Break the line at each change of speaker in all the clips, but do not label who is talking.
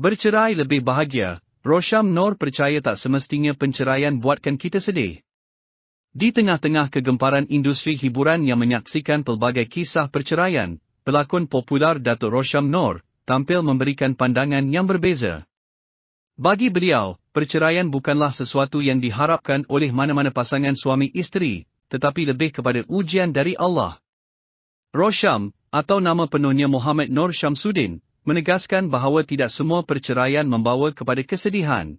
bercerai lebih bahagia, Rosham Nor percaya tak semestinya penceraian buatkan kita sedih. Di tengah-tengah kegemparan industri hiburan yang menyaksikan pelbagai kisah perceraian, pelakon popular Dato' Rosham Nor tampil memberikan pandangan yang berbeza. Bagi beliau, perceraian bukanlah sesuatu yang diharapkan oleh mana-mana pasangan suami isteri, tetapi lebih kepada ujian dari Allah. Rosham, atau nama penuhnya Muhammad Nor Syamsuddin, menegaskan bahawa tidak semua perceraian membawa kepada kesedihan.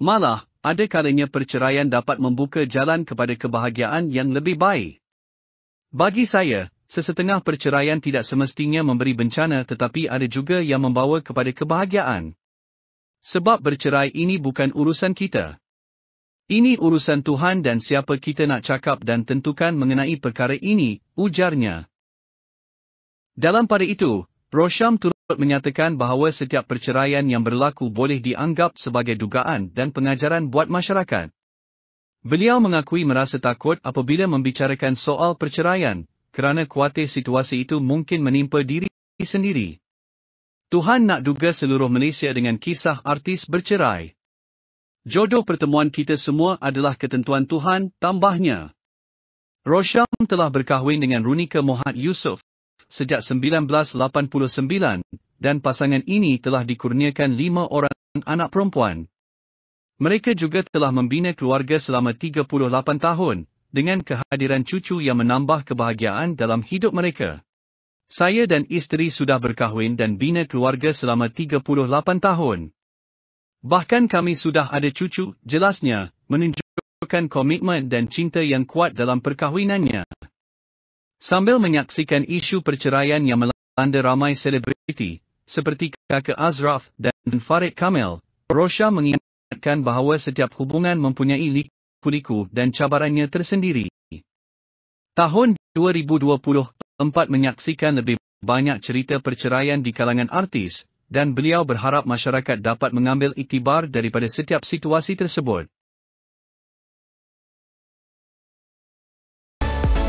Malah, ada kalanya perceraian dapat membuka jalan kepada kebahagiaan yang lebih baik. Bagi saya, sesetengah perceraian tidak semestinya memberi bencana tetapi ada juga yang membawa kepada kebahagiaan. Sebab bercerai ini bukan urusan kita. Ini urusan Tuhan dan siapa kita nak cakap dan tentukan mengenai perkara ini, ujarnya. Dalam pada itu, Rosham turut menyatakan bahawa setiap perceraian yang berlaku boleh dianggap sebagai dugaan dan pengajaran buat masyarakat. Beliau mengakui merasa takut apabila membicarakan soal perceraian, kerana kuatir situasi itu mungkin menimpa diri sendiri. Tuhan nak duga seluruh Malaysia dengan kisah artis bercerai. Jodoh pertemuan kita semua adalah ketentuan Tuhan, tambahnya. Rosham telah berkahwin dengan Runika Mohad Yusof, sejak 1989, dan pasangan ini telah dikurniakan lima orang anak perempuan. Mereka juga telah membina keluarga selama 38 tahun, dengan kehadiran cucu yang menambah kebahagiaan dalam hidup mereka. Saya dan isteri sudah berkahwin dan bina keluarga selama 38 tahun. Bahkan kami sudah ada cucu, jelasnya, menunjukkan komitmen dan cinta yang kuat dalam perkahwinannya. Sambil menyaksikan isu perceraian yang melanda ramai selebriti, seperti kakak Azraf dan Farid Kamel, Rosha mengingatkan bahawa setiap hubungan mempunyai liku-liku dan cabarannya tersendiri. Tahun 2024 menyaksikan lebih banyak cerita perceraian di kalangan artis, dan beliau berharap masyarakat dapat mengambil itibar daripada setiap situasi tersebut.